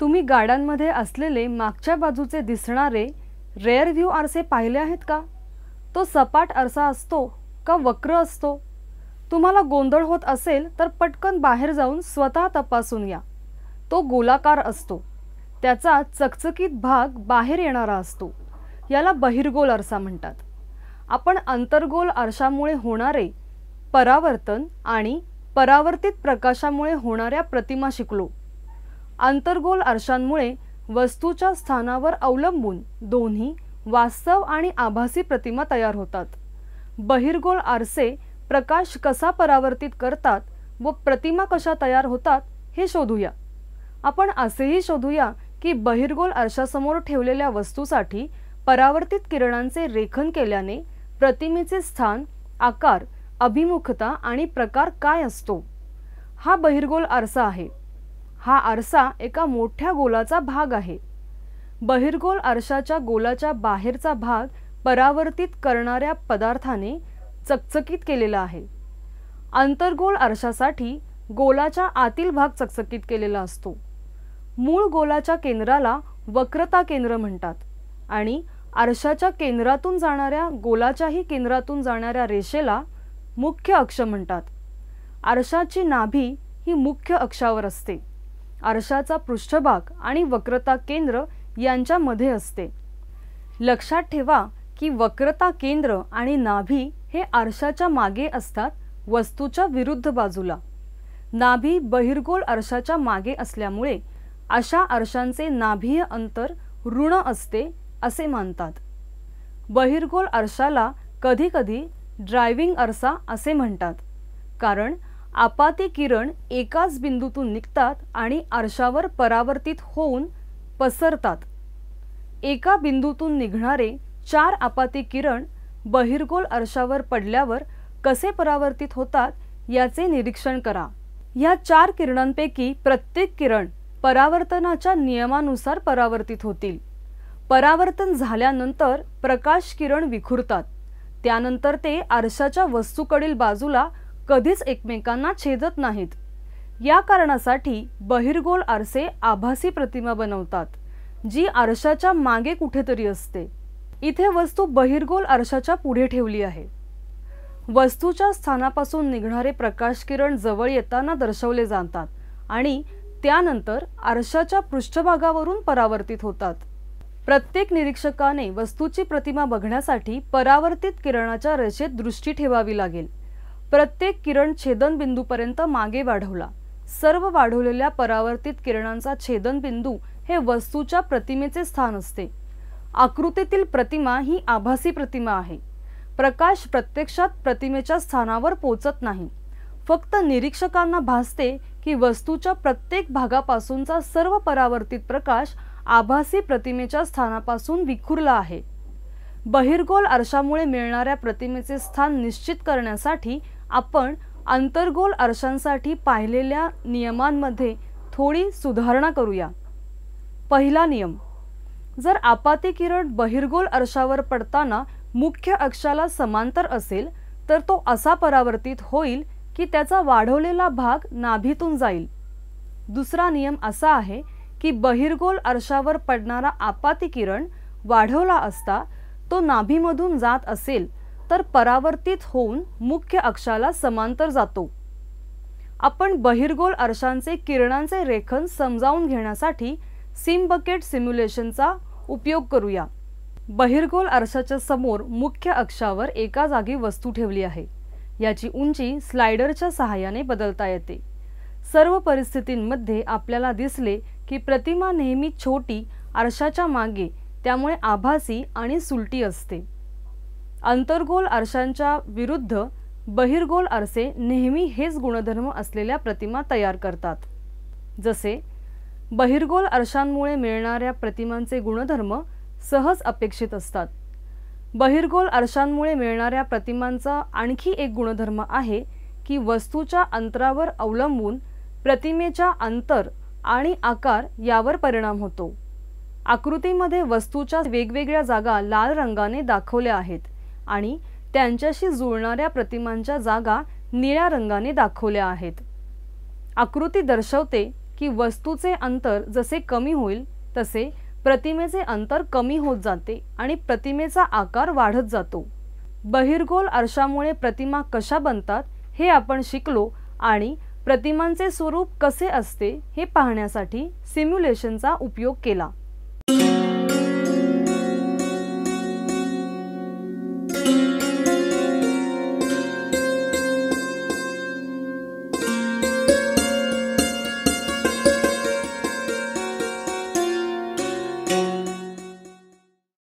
तुम्ही गाड्यांमध्ये असलेले मागच्या बाजूचे दिसणारे रेअर व्ह्यू आरसे पाहिले आहेत का तो सपाट आरसा असतो का वक्र असतो तुम्हाला गोंधळ होत असेल तर पटकन बाहेर जाऊन स्वतः तपासून या तो गोलाकार असतो त्याचा चकचकीत भाग बाहेर येणारा असतो याला बहिर्गोल आरसा म्हणतात आपण अंतर्गोल आरशामुळे होणारे परावर्तन आणि परावर्तित प्रकाशामुळे होणाऱ्या प्रतिमा शिकलो आंतरगोल आरशांमुळे वस्तूच्या स्थानावर अवलंबून दोन्ही वास्तव आणि आभासी प्रतिमा तयार होतात बहिर्गोल आरसे प्रकाश कसा परावर्तित करतात व प्रतिमा कशा तयार होतात हे शोधूया आपण असेही शोधूया की बहिर्गोल आरशासमोर ठेवलेल्या वस्तूसाठी परावर्तित किरणांचे रेखन केल्याने प्रतिमेचे स्थान आकार अभिमुखता आणि प्रकार काय असतो हा बहिर्गोल आरसा आहे हा आरसा एका मोठ्या गोलाचा भाग आहे बहिर्गोल आरशाच्या गोलाच्या बाहेरचा भाग परावर्तित करणाऱ्या पदार्थाने चकचकीत केलेला आहे आंतरगोल आरशासाठी गोलाच्या आतील भाग चकचकीत केलेला असतो मूळ गोलाच्या केंद्राला वक्रता केंद्र म्हणतात आणि आरशाच्या केंद्रातून जाणाऱ्या गोलाच्याही केंद्रातून जाणाऱ्या रेषेला मुख्य अक्ष म्हणतात आरशाची नाभी ही मुख्य अक्षावर असते आरशाचा पृष्ठभाग आणि वक्रता केंद्र यांच्यामध्ये असते लक्षात ठेवा की वक्रता केंद्र आणि नाभी हे आरशाच्या मागे असतात वस्तूच्या विरुद्ध बाजूला नाभी बहिर्गोल आरशाच्या मागे असल्यामुळे अशा आरशांचे नाभीय अंतर ऋण असते असे मानतात बहिर्गोल आरशाला कधीकधी ड्रायव्हिंग आरसा असे म्हणतात कारण आपाती किरण एकाच बिंदूतून निघतात आणि आरशावर परावर्तित होऊन पसरतात एका बिंदूतून निघणारे चार आपाती किरण बहिर्गोल आरशावर पडल्यावर कसे परावर्तित होतात याचे निरीक्षण करा या चार किरणांपैकी प्रत्येक किरण परावर्तनाच्या नियमानुसार परावर्तित होतील परावर्तन झाल्यानंतर प्रकाश किरण विखुरतात त्यानंतर ते आरशाच्या वस्तूकडील बाजूला कधीच एकमेकांना छेदत नाहीत या कारणासाठी बहिर्गोल आरसे आभासी प्रतिमा बनवतात जी आरशाच्या मागे कुठेतरी असते इथे वस्तू बहिर्गोल आरशाच्या पुढे ठेवली आहे वस्तूच्या स्थानापासून निघणारे प्रकाश किरण जवळ येताना दर्शवले जातात आणि त्यानंतर आरशाच्या पृष्ठभागावरून परावर्तित होतात प्रत्येक निरीक्षकाने वस्तूची प्रतिमा बघण्यासाठी परावर्तित किरणाच्या रेषेत दृष्टी ठेवावी लागेल प्रत्येक किरण छेदनबिंदूपर्यंत मागे वाढवला सर्व वाढवलेल्या परावर्तित किरणांचा छेदनबिंदू हे वस्तूच्या प्रतिमेचे स्थान असते आकृतीतील प्रतिमा ही आभासी प्रतिमा आहे प्रकाश प्रत्यक्षात प्रतिमेच्या स्थानावर पोचत नाही फक्त निरीक्षकांना भासते की वस्तूच्या प्रत्येक भागापासूनचा सर्व परावर्तित प्रकाश आभासी प्रतिमेच्या स्थानापासून विखुरला आहे बहिर्गोल आरशामुळे मिळणाऱ्या प्रतिमेचे स्थान निश्चित करण्यासाठी आपण अंतर्गोल अर्शांसाठी पाहिलेल्या नियमांमध्ये थोडी सुधारणा करूया पहिला नियम जर आपाती किरण बहिर्गोल अर्शावर पडताना मुख्य अक्षाला समांतर असेल तर तो असा परावर्तित होईल की त्याचा वाढवलेला भाग नाभीतून जाईल दुसरा नियम असा आहे की बहिर्गोल अर्शावर पडणारा आपाती किरण वाढवला असता तो नाभीमधून जात असेल तर परावर्तित होऊन मुख्य अक्षाला समांतर जातो आपण बहिर्गोल आरशांचे किरणांचे रेखन समजावून घेण्यासाठी सिम बकेट सिम्युलेशनचा उपयोग करूया बहिर्गोल आरशाच्या समोर मुख्य अक्षावर एका जागी वस्तू ठेवली आहे याची उंची स्लायडरच्या सहाय्याने बदलता येते सर्व परिस्थितींमध्ये आपल्याला दिसले की प्रतिमा नेहमी छोटी आरशाच्या मागे त्यामुळे आभासी आणि सुलटी असते अंतर्गोल आरशांच्या विरुद्ध बहिर्गोल आरसे नेहमी हेच गुणधर्म असलेल्या प्रतिमा तयार करतात जसे बहिर्गोल आरशांमुळे मिळणाऱ्या प्रतिमांचे गुणधर्म सहज अपेक्षित असतात बहिर्गोल आरशांमुळे मिळणाऱ्या प्रतिमांचा आणखी एक गुणधर्म आहे की वस्तूच्या अंतरावर अवलंबून प्रतिमेच्या अंतर आणि आकार यावर परिणाम होतो आकृतीमध्ये वस्तूच्या वेगवेगळ्या जागा लाल रंगाने दाखवल्या आहेत आणि त्यांच्याशी जुळणाऱ्या प्रतिमांच्या जागा निळ्या रंगाने दाखवल्या आहेत आकृती दर्शवते की वस्तूचे अंतर जसे कमी होईल तसे प्रतिमेचे अंतर कमी होत जाते आणि प्रतिमेचा आकार वाढत जातो बहिर्गोल आरशामुळे प्रतिमा कशा बनतात हे आपण शिकलो आणि प्रतिमांचे स्वरूप कसे असते हे पाहण्यासाठी सिम्युलेशनचा उपयोग केला